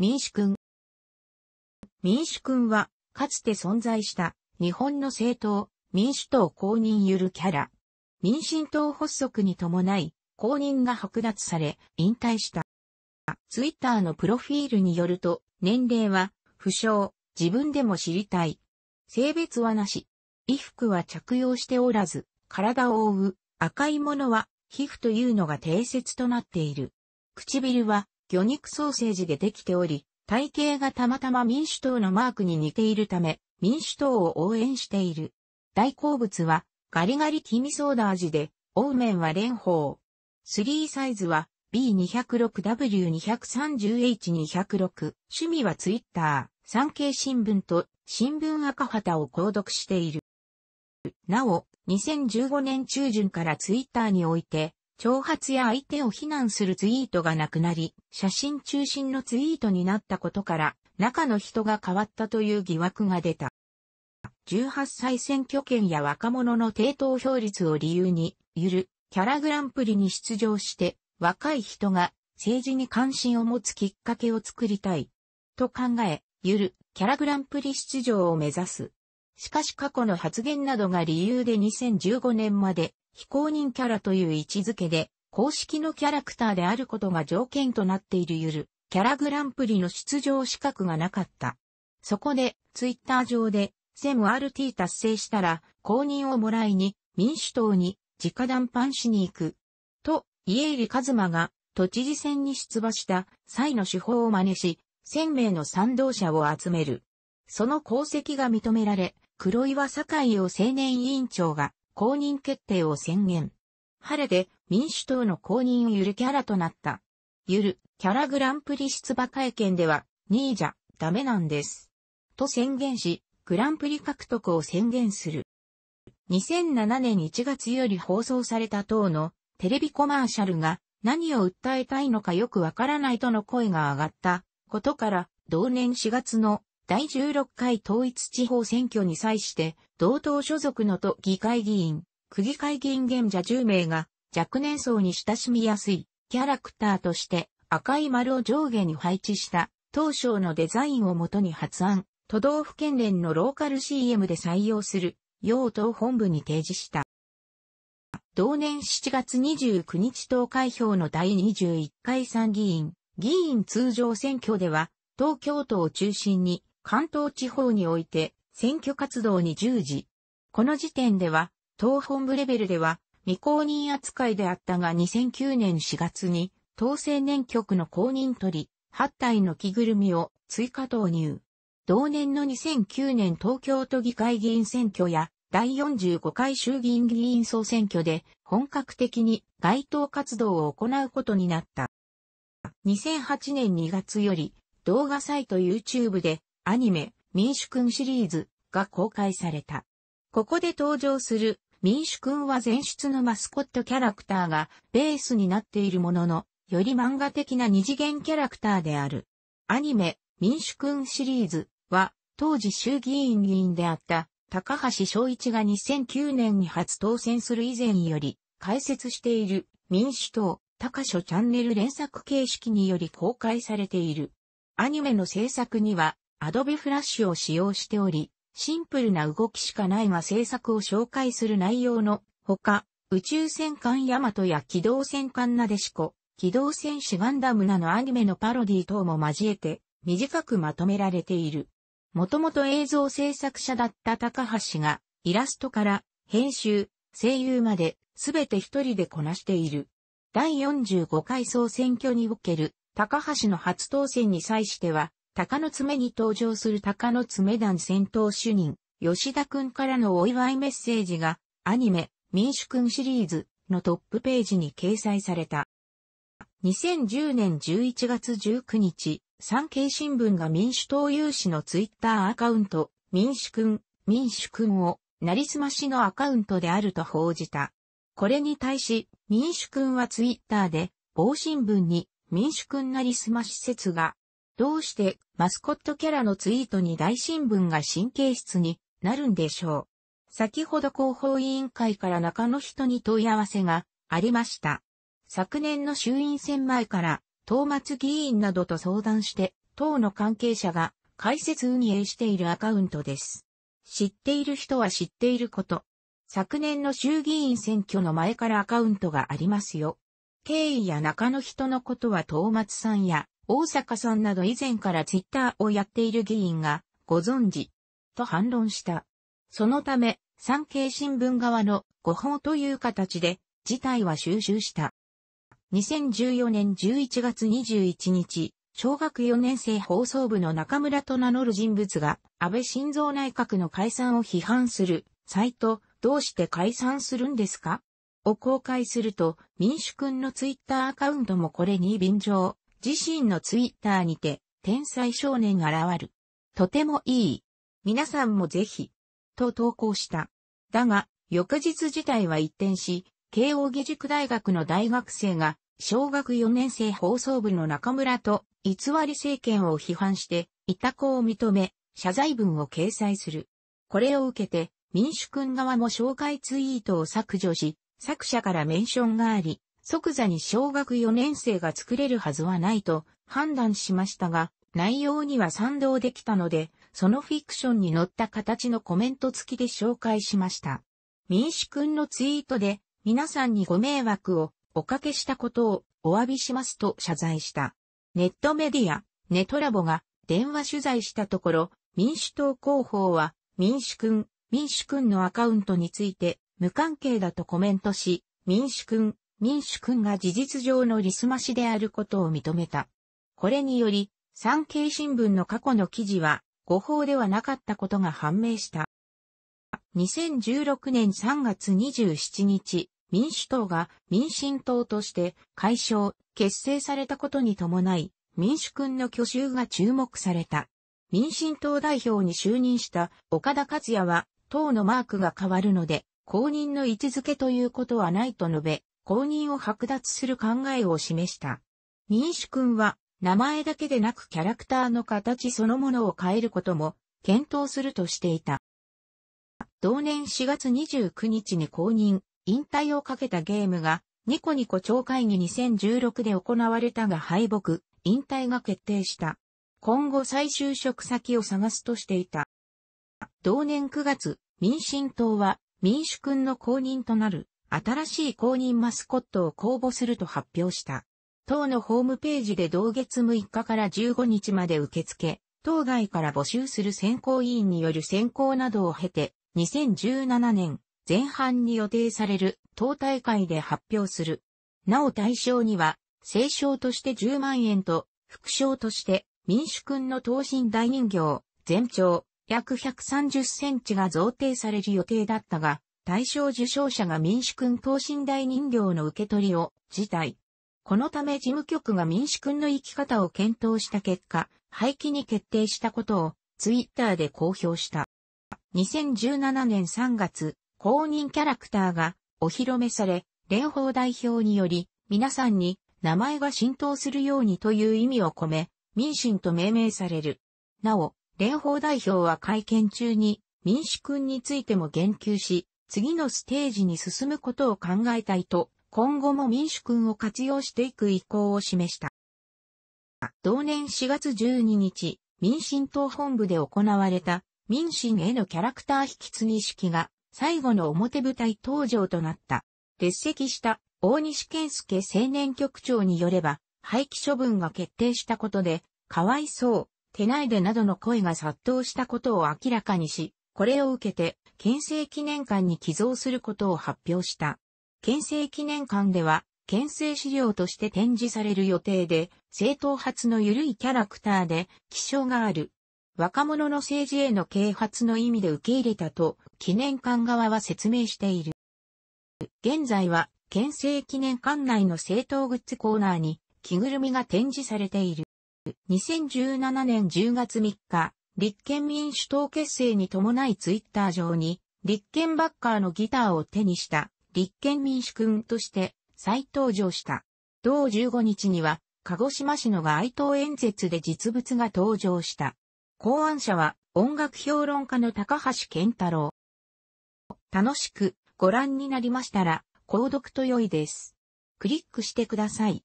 民主君。民主君は、かつて存在した日本の政党、民主党公認ゆるキャラ。民進党発足に伴い、公認が剥奪され、引退した。ツイッターのプロフィールによると、年齢は、不詳、自分でも知りたい。性別はなし。衣服は着用しておらず、体を覆う赤いものは皮膚というのが定説となっている。唇は魚肉ソーセージでできており、体型がたまたま民主党のマークに似ているため、民主党を応援している。大好物は、ガリガリ黄味ソーダ味で、オーメンは蓮舫。ーサイズは、B206W230H206。趣味はツイッター、産経新聞と新聞赤旗を購読している。なお、2015年中旬からツイッターにおいて、挑発や相手を非難するツイートがなくなり、写真中心のツイートになったことから、中の人が変わったという疑惑が出た。18歳選挙権や若者の低投票率を理由に、ゆる、キャラグランプリに出場して、若い人が政治に関心を持つきっかけを作りたい。と考え、ゆる、キャラグランプリ出場を目指す。しかし過去の発言などが理由で2015年まで非公認キャラという位置づけで、公式のキャラクターであることが条件となっているゆる、キャラグランプリの出場資格がなかった。そこで、ツイッター上で、セム RT 達成したら、公認をもらいに、民主党に、直談判しに行く。と、家入一馬が、都知事選に出馬した際の手法を真似し、1000名の賛同者を集める。その功績が認められ、黒岩堺を青年委員長が公認決定を宣言。晴れで民主党の公認ゆるキャラとなった。ゆるキャラグランプリ出馬会見では、2位じゃダメなんです。と宣言し、グランプリ獲得を宣言する。2007年1月より放送された党のテレビコマーシャルが何を訴えたいのかよくわからないとの声が上がったことから同年4月の第16回統一地方選挙に際して、同等所属の都議会議員、区議会議員現者10名が、若年層に親しみやすい、キャラクターとして、赤い丸を上下に配置した、当省のデザインをもとに発案、都道府県連のローカル CM で採用する、用党本部に提示した。同年7月29日投開票の第21回参議院、議員通常選挙では、東京都を中心に関東地方において選挙活動に従事。この時点では、党本部レベルでは未公認扱いであったが2009年4月に、党青年局の公認取り、8体の着ぐるみを追加投入。同年の2009年東京都議会議員選挙や第45回衆議院議員総選挙で本格的に街頭活動を行うことになった。2008年2月より動画サイト YouTube でアニメ、民主君シリーズが公開された。ここで登場する民主君は前出のマスコットキャラクターがベースになっているものの、より漫画的な二次元キャラクターである。アニメ、民主君シリーズは、当時衆議院議員であった高橋昭一が2009年に初当選する以前より開設している民主党高所チャンネル連作形式により公開されている。アニメの制作には Adobe Flash を使用しており、シンプルな動きしかないが制作を紹介する内容のほか、宇宙戦艦ヤマトや機動戦艦なでしこ、機動戦士ガンダムなのアニメのパロディ等も交えて短くまとめられている。もともと映像制作者だった高橋がイラストから編集、声優まですべて一人でこなしている。第45回総選挙における高橋の初当選に際しては鷹の爪に登場する鷹の爪団戦闘主任、吉田くんからのお祝いメッセージが、アニメ、民主くんシリーズのトップページに掲載された。2010年11月19日、産経新聞が民主党有志のツイッターアカウント、民主くん、民主くんを、なりすましのアカウントであると報じた。これに対し、民主くんはツイッターで、某新聞に、民主くんなりすまし説が、どうしてマスコットキャラのツイートに大新聞が神経質になるんでしょう。先ほど広報委員会から中野人に問い合わせがありました。昨年の衆院選前から、東松議員などと相談して、党の関係者が解説運営しているアカウントです。知っている人は知っていること。昨年の衆議院選挙の前からアカウントがありますよ。経緯や中の人のことは東松さんや大阪さんなど以前からツイッターをやっている議員が、ご存知、と反論した。そのため、産経新聞側の誤報という形で、事態は収集した。2014年11月21日、小学4年生放送部の中村と名乗る人物が、安倍晋三内閣の解散を批判する、サイト、どうして解散するんですかを公開すると、民主君のツイッターアカウントもこれに便乗。自身のツイッターにて、天才少年現る。とてもいい。皆さんもぜひ。と投稿した。だが、翌日自体は一転し、慶応義塾大学の大学生が、小学4年生放送部の中村と偽り政権を批判して、いた子を認め、謝罪文を掲載する。これを受けて、民主君側も紹介ツイートを削除し、作者からメンションがあり、即座に小学4年生が作れるはずはないと判断しましたが、内容には賛同できたので、そのフィクションに載った形のコメント付きで紹介しました。民主君のツイートで、皆さんにご迷惑をおかけしたことをお詫びしますと謝罪した。ネットメディア、ネトラボが電話取材したところ、民主党広報は、民主君、民主君のアカウントについて無関係だとコメントし、民主君、民主君が事実上のリスマシであることを認めた。これにより、産経新聞の過去の記事は、誤報ではなかったことが判明した。2016年3月27日、民主党が民進党として解消、結成されたことに伴い、民主君の挙手が注目された。民進党代表に就任した岡田克也は、党のマークが変わるので、公認の位置づけということはないと述べ、公認を剥奪する考えを示した。民主君は、名前だけでなくキャラクターの形そのものを変えることも検討するとしていた。同年4月29日に公認、引退をかけたゲームが、ニコニコ超会議2016で行われたが敗北、引退が決定した。今後再就職先を探すとしていた。同年9月、民進党は民主君の公認となる新しい公認マスコットを公募すると発表した。党のホームページで同月6日から15日まで受付、当該から募集する選考委員による選考などを経て、2017年前半に予定される党大会で発表する。なお対象には、政賞として10万円と、副賞として民主君の等身大人形、全長約130センチが贈呈される予定だったが、大賞受賞者が民主君等身大人形の受け取りを辞退。このため事務局が民主君の生き方を検討した結果、廃棄に決定したことをツイッターで公表した。2017年3月、公認キャラクターがお披露目され、蓮舫代表により、皆さんに名前が浸透するようにという意味を込め、民進と命名される。なお、蓮舫代表は会見中に、民主君についても言及し、次のステージに進むことを考えたいと、今後も民主君を活用していく意向を示した。同年4月12日、民進党本部で行われた民進へのキャラクター引き継ぎ式が最後の表舞台登場となった。列席した大西健介青年局長によれば、廃棄処分が決定したことで、かわいそう、手いでなどの声が殺到したことを明らかにし、これを受けて、県政記念館に寄贈することを発表した。県政記念館では、県政資料として展示される予定で、政党発の緩いキャラクターで、気象がある。若者の政治への啓発の意味で受け入れたと、記念館側は説明している。現在は、県政記念館内の政党グッズコーナーに、着ぐるみが展示されている。2017年10月3日、立憲民主党結成に伴いツイッター上に、立憲バッカーのギターを手にした、立憲民主君として再登場した。同15日には、鹿児島市の街頭演説で実物が登場した。考案者は、音楽評論家の高橋健太郎。楽しくご覧になりましたら、購読と良いです。クリックしてください。